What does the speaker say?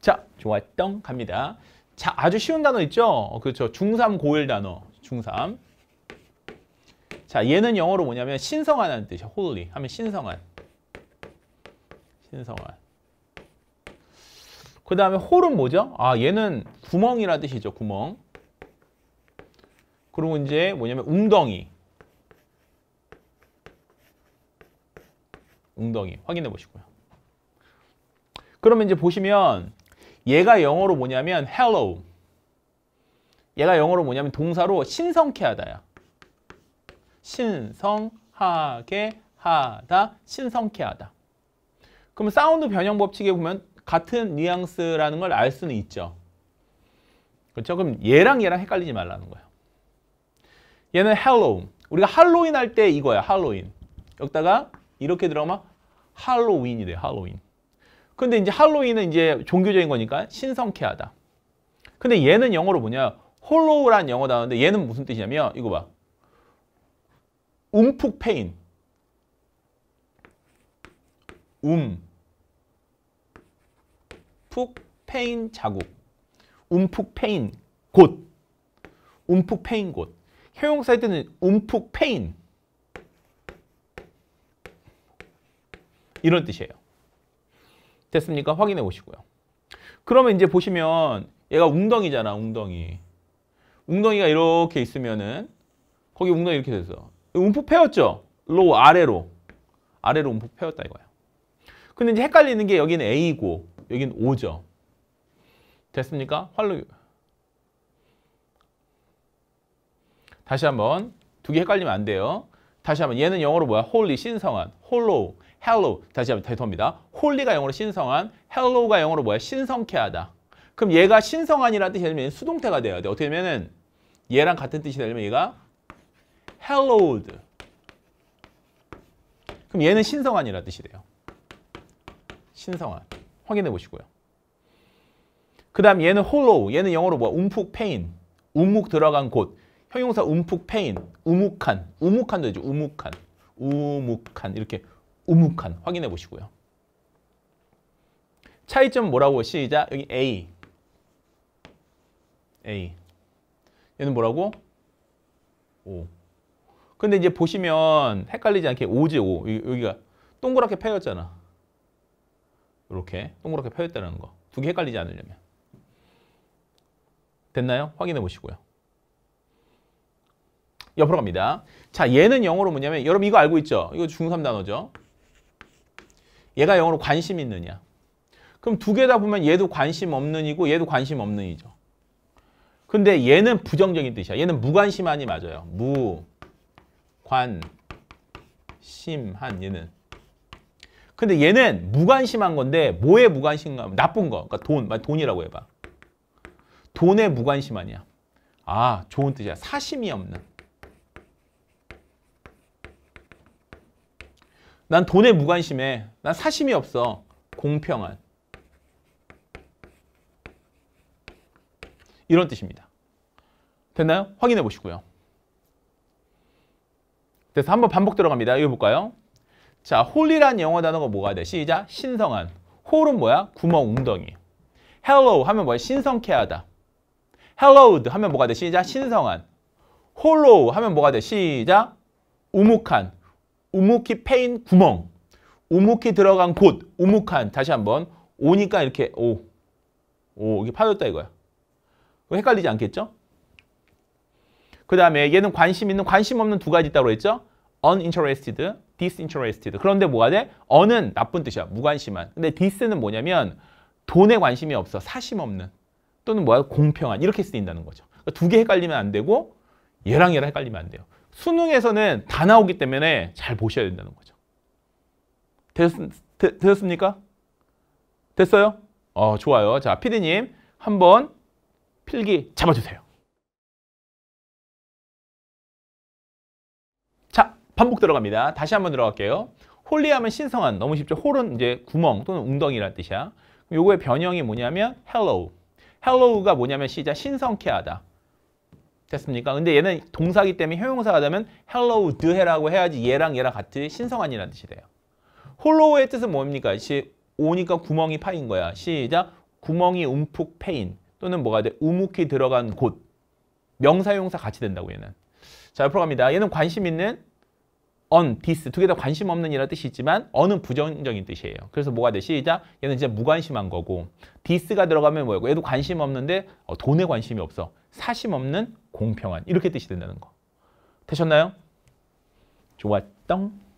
자, 좋았던 갑니다. 자, 아주 쉬운 단어 있죠? 어, 그렇죠. 중3고1 단어. 중3 자, 얘는 영어로 뭐냐면 신성한다는 뜻이야. holy 하면 신성한. 신성한. 그 다음에 홀은 뭐죠? 아, 얘는 구멍이라 뜻이죠. 구멍. 그리고 이제 뭐냐면 웅덩이. 웅덩이 확인해 보시고요. 그러면 이제 보시면 얘가 영어로 뭐냐면 hello. 얘가 영어로 뭐냐면 동사로 신성케 하다야. 신성하게 하다, 신성케 하다. 그럼 사운드 변형 법칙에 보면 같은 뉘앙스라는 걸 알 수는 있죠. 그렇죠? 그럼 얘랑 얘랑 헷갈리지 말라는 거예요. 얘는 hello. 우리가 할로윈 할 때 이거야, 할로윈. 여기다가 이렇게 들어가면 할로윈이 돼, 요 할로윈. 근데 이제 할로윈은 이제 종교적인 거니까 신성케 하다. 근데 얘는 영어로 뭐냐? 홀로우란 영어 나오는데 얘는 무슨 뜻이냐면 이거 봐. 움푹 패인. 움. 푹 패인 자국. 움푹 패인 곳. 움푹 패인 곳. 형용사 일 때는 움푹 패인. 이런 뜻이에요. 됐습니까? 확인해 보시고요. 그러면 이제 보시면 얘가 웅덩이잖아, 웅덩이. 웅덩이가 이렇게 있으면은 거기 웅덩이 이렇게 돼서 움푹 패였죠? 로 아래로. 아래로 움푹 패였다 이거야. 근데 이제 헷갈리는 게 여기는 A고 여기 O죠. 됐습니까? 활로 다시 한번 두 개 헷갈리면 안 돼요. 다시 한번 얘는 영어로 뭐야? 홀리 신성한, 홀로우 hello 다시 한번 되돌합니다 홀리가 영어로 신성한, hello가 영어로 뭐야? 신성케 하다. 그럼 얘가 신성한이라는 뜻이 되면 수동태가 돼야 돼. 어떻게 되면은 얘랑 같은 뜻이 되면 얘가 hallowed. 그럼 얘는 신성한이라는 뜻이 돼요. 신성한. 확인해 보시고요. 그 다음 얘는 hollow. 얘는 영어로 뭐야? 움푹 패인. 움묵 들어간 곳. 형용사 움푹 패인. 우묵한. 우묵한도 되죠. 우묵한. 우묵한. 이렇게 우묵한 확인해 보시고요. 차이점 뭐라고 시작 여기 A A 얘는 뭐라고? O 근데 이제 보시면 헷갈리지 않게 오지 오 여기가 동그랗게 펴였잖아 이렇게 동그랗게 펴였다는 거두 개 헷갈리지 않으려면 됐나요? 확인해 보시고요 옆으로 갑니다 자 얘는 영어로 뭐냐면 여러분 이거 알고 있죠? 이거 중3 단어죠 얘가 영어로 관심 있느냐. 그럼 두개다 보면 얘도 관심 없는 이고 얘도 관심 없는 이죠. 근데 얘는 부정적인 뜻이야. 얘는 무관심한이 맞아요. 무, 관, 심한 얘는. 근데 얘는 무관심한 건데 뭐에 무관심감? 나쁜 거. 그러니까 돈, 돈이라고 해봐. 돈에 무관심하냐. 아, 좋은 뜻이야. 사심이 없는. 난 돈에 무관심해. 난 사심이 없어. 공평한. 이런 뜻입니다. 됐나요? 확인해 보시고요. 그래서 한번 반복 들어갑니다. 이거 볼까요? 자, 홀리란 영어 단어가 뭐가 돼? 시작. 신성한. 홀은 뭐야? 구멍, 웅덩이. 헬로 l 하면 뭐야? 신성케 하다. 헬로우드 하면 뭐가 돼? 시작. 신성한. 홀로우 하면 뭐가 돼? 시작. 우묵한. 우묵히 패인 구멍, 우묵히 들어간 곳, 우묵한, 다시 한번 오니까 이렇게 오, 오 이게 파였다 이거야. 헷갈리지 않겠죠? 그 다음에 얘는 관심 있는, 관심 없는 두 가지 있다고 했죠? uninterested, disinterested. 그런데 뭐가 돼? un은 나쁜 뜻이야, 무관심한. 근데 dis는 뭐냐면 돈에 관심이 없어, 사심 없는. 또는 뭐야, 공평한. 이렇게 쓰인다는 거죠. 그러니까 두개 헷갈리면 안 되고 얘랑 얘랑 헷갈리면 안 돼요. 수능에서는 다 나오기 때문에 잘 보셔야 된다는 거죠. 되셨, 습니까 됐어요? 어, 좋아요. 자, 피디님 한번 필기 잡아주세요. 자, 반복 들어갑니다. 다시 한번 들어갈게요. 홀리하면 신성한, 너무 쉽죠? 홀은 이제 구멍 또는 웅덩이란 뜻이야. 요거의 변형이 뭐냐면 hello. hello가 뭐냐면 시작 신성케 하다. 됐습니까? 근데 얘는 동사기 때문에 형용사가 되면 hello do 해라고 해야지 얘랑 얘랑 같은 신성한이라는 뜻이 돼요. 홀로우의 뜻은 뭡니까? 시, 오니까 구멍이 파인 거야. 시작. 구멍이 움푹 패인 또는 뭐가 돼? 우묵히 들어간 곳. 명사 용사 같이 된다고 얘는. 자, 옆으로 갑니다. 얘는 관심 있는 on, this 두 개 다 관심 없는 이라는 뜻이 있지만 on은 부정적인 뜻이에요. 그래서 뭐가 돼? 시작. 얘는 진짜 무관심한 거고 this가 들어가면 뭐고 얘도 관심 없는데 어, 돈에 관심이 없어. 사심 없는 공평한 이렇게 뜻이 된다는 거. 되셨나요? 좋았던